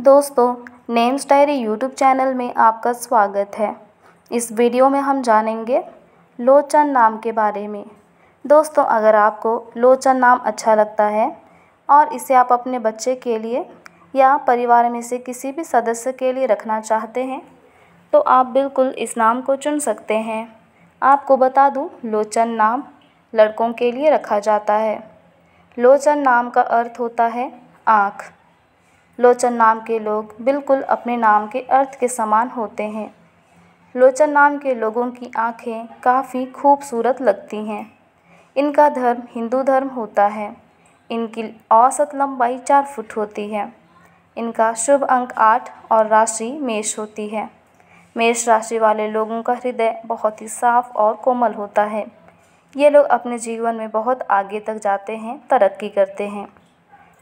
दोस्तों names diary YouTube channel में आपका स्वागत है इस वीडियो में हम जानेंगे लोचन नाम के बारे में दोस्तों अगर आपको लोचन नाम अच्छा लगता है और इसे आप अपने बच्चे के लिए या परिवार में से किसी भी सदस्य के लिए रखना चाहते हैं तो आप बिल्कुल इस नाम को चुन सकते हैं आपको बता दूँ लोचन नाम लड़कों के लिए रखा जाता है लोचन नाम का अर्थ होता है आँख लोचन नाम के लोग बिल्कुल अपने नाम के अर्थ के समान होते हैं लोचन नाम के लोगों की आँखें काफ़ी खूबसूरत लगती हैं इनका धर्म हिंदू धर्म होता है इनकी औसत लंबाई चार फुट होती है इनका शुभ अंक आठ और राशि मेष होती है मेष राशि वाले लोगों का हृदय बहुत ही साफ और कोमल होता है ये लोग अपने जीवन में बहुत आगे तक जाते हैं तरक्की करते हैं